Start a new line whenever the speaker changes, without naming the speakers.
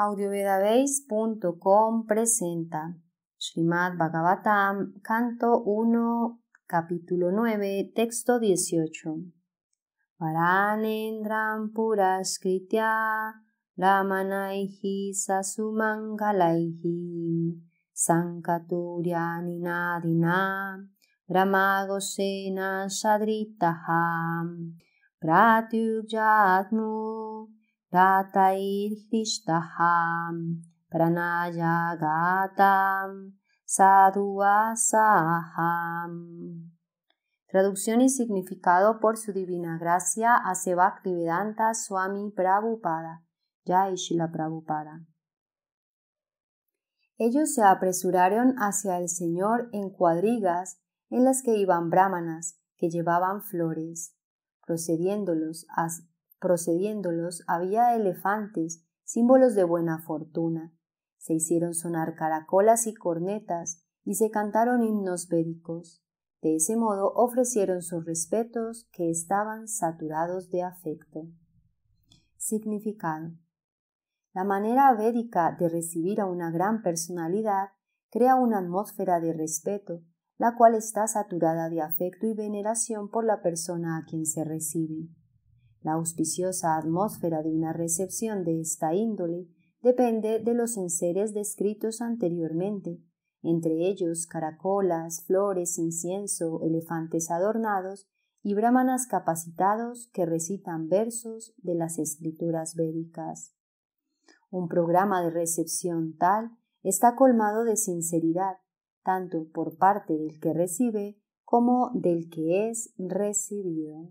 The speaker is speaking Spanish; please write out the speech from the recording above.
audiovedabase.com presenta Srimad Bhagavatam, canto 1, capítulo 9, texto 18. Varanendram puraskritya ramanaihi sasumangalaihi sankaturya ninadina ramagosena sadritaha pratyugyatmu Hrishtaham Pranayagatam Sadhuasaham. Traducción y significado por su divina gracia a Sebaktivedanta Swami Prabhupada, Jai Shila Prabhupada. Ellos se apresuraron hacia el Señor en cuadrigas en las que iban brahmanas que llevaban flores, procediéndolos Procediéndolos había elefantes, símbolos de buena fortuna. Se hicieron sonar caracolas y cornetas y se cantaron himnos védicos. De ese modo ofrecieron sus respetos que estaban saturados de afecto. Significado. La manera védica de recibir a una gran personalidad crea una atmósfera de respeto, la cual está saturada de afecto y veneración por la persona a quien se recibe. La auspiciosa atmósfera de una recepción de esta índole depende de los enseres descritos anteriormente, entre ellos caracolas, flores, incienso, elefantes adornados y brahmanas capacitados que recitan versos de las escrituras védicas. Un programa de recepción tal está colmado de sinceridad, tanto por parte del que recibe como del que es recibido.